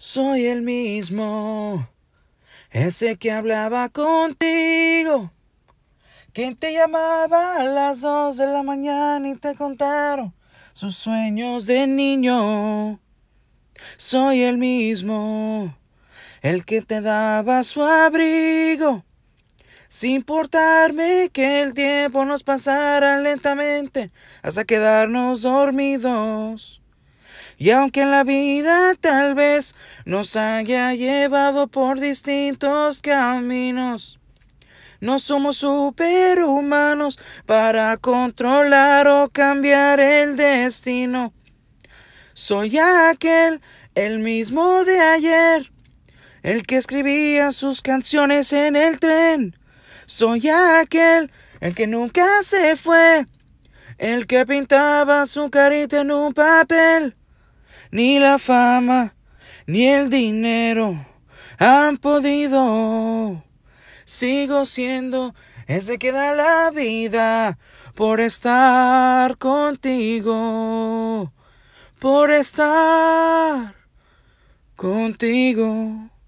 soy el mismo, ese que hablaba contigo, que te llamaba a las dos de la mañana y te contaron sus sueños de niño. Soy el mismo, el que te daba su abrigo, sin importarme que el tiempo nos pasara lentamente hasta quedarnos dormidos. Y aunque la vida tal vez nos haya llevado por distintos caminos, no somos superhumanos para controlar o cambiar el destino. Soy aquel, el mismo de ayer, el que escribía sus canciones en el tren. Soy aquel, el que nunca se fue, el que pintaba su carita en un papel ni la fama, ni el dinero han podido. Sigo siendo ese que da la vida por estar contigo, por estar contigo.